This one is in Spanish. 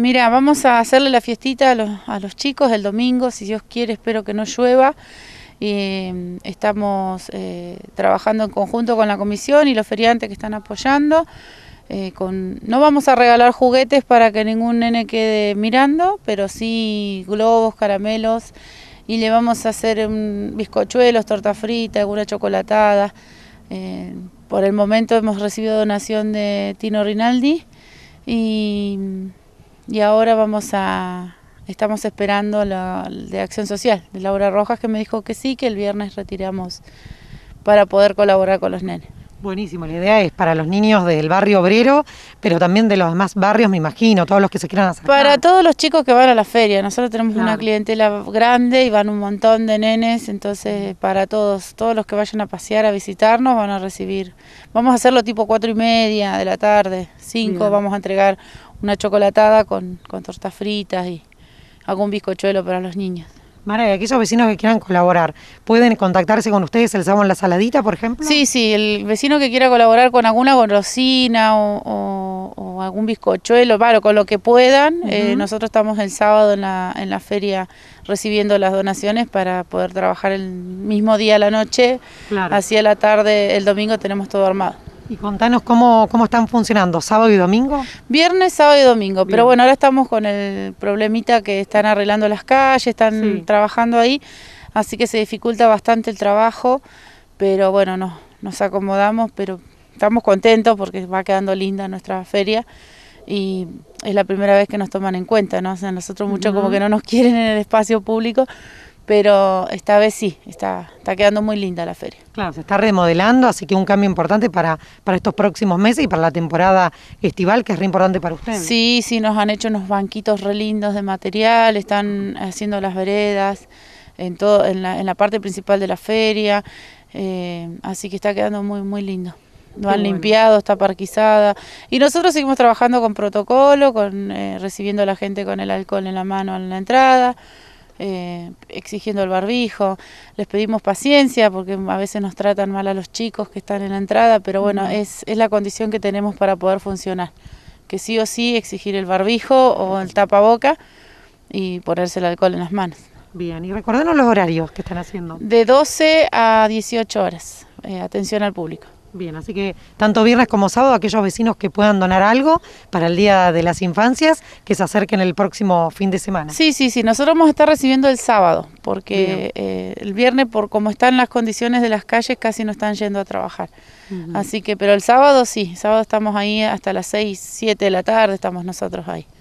Mira, vamos a hacerle la fiestita a los, chicos el domingo, si Dios quiere, espero que no llueva. Y em, estamos eh, trabajando en conjunto con la comisión y los feriantes que están apoyando. Eh, no vamos a regalar juguetes para que ningún nene quede mirando, pero sí globos, caramelos y le vamos a hacer un, bizcochuelos, torta frita, alguna chocolatada. Eh, por el momento hemos recibido donación de Tino Rinaldi y y ahora vamos a, estamos esperando la de Acción Social, de Laura Rojas, que me dijo que sí, que el viernes retiramos para poder colaborar con los nenes. Buenísimo, la idea es para los niños del barrio obrero, pero también de los demás barrios, me imagino, todos los que se quieran hacer. Para todos los chicos que van a la feria, nosotros tenemos una clientela grande y van un montón de nenes, entonces para todos, todos los que vayan a pasear, a visitarnos, van a recibir. Vamos a hacerlo tipo cuatro y media de la tarde, cinco, vamos a entregar una chocolatada con, con tortas fritas y algún bizcochuelo para los niños. Mara, y aquellos vecinos que quieran colaborar, ¿pueden contactarse con ustedes el sábado en la saladita, por ejemplo? Sí, sí, el vecino que quiera colaborar con alguna golosina o, o, o algún bizcochuelo, claro, con lo que puedan. Eh, nosotros estamos el sábado en la, en la feria recibiendo las donaciones para poder trabajar el mismo día a la noche. Claro. Así a la tarde, el domingo tenemos todo armado. Y contanos cómo, cómo están funcionando, sábado y domingo. Viernes, sábado y domingo, pero bueno, ahora estamos con el problemita que están arreglando las calles, están trabajando ahí, así que se dificulta bastante el trabajo, pero bueno, nos acomodamos, pero estamos contentos porque va quedando linda nuestra feria y es la primera vez que nos toman en cuenta, ¿no? O sea, nosotros mucho como que no nos quieren en el espacio público, pero esta vez sí, está, está quedando muy linda la feria. Claro, se está remodelando, así que un cambio importante para, para estos próximos meses y para la temporada estival, que es re importante para ustedes. Sí, sí, nos han hecho unos banquitos re lindos de material, están haciendo las veredas en, todo, en, la, en la parte principal de la feria, eh, así que está quedando muy, muy lindo. Lo han limpiado, está parquizada. Y nosotros seguimos trabajando con protocolo, con eh, recibiendo a la gente con el alcohol en la mano en la entrada. Eh, exigiendo el barbijo, les pedimos paciencia porque a veces nos tratan mal a los chicos que están en la entrada, pero bueno, es, la condición que tenemos para poder funcionar, que sí o sí exigir el barbijo o el tapaboca y ponerse el alcohol en las manos. Bien, y recuérdenos los horarios que están haciendo. De 12 a 18 horas, eh, atención al público. Bien, así que tanto viernes como sábado, aquellos vecinos que puedan donar algo para el Día de las Infancias, que se acerquen el próximo fin de semana. Sí, sí, sí, nosotros vamos a estar recibiendo el sábado, porque eh, el viernes, por cómo están las condiciones de las calles, casi no están yendo a trabajar. Así que, pero el sábado sí, sábado estamos ahí hasta las 6, 7 de la tarde, estamos nosotros ahí.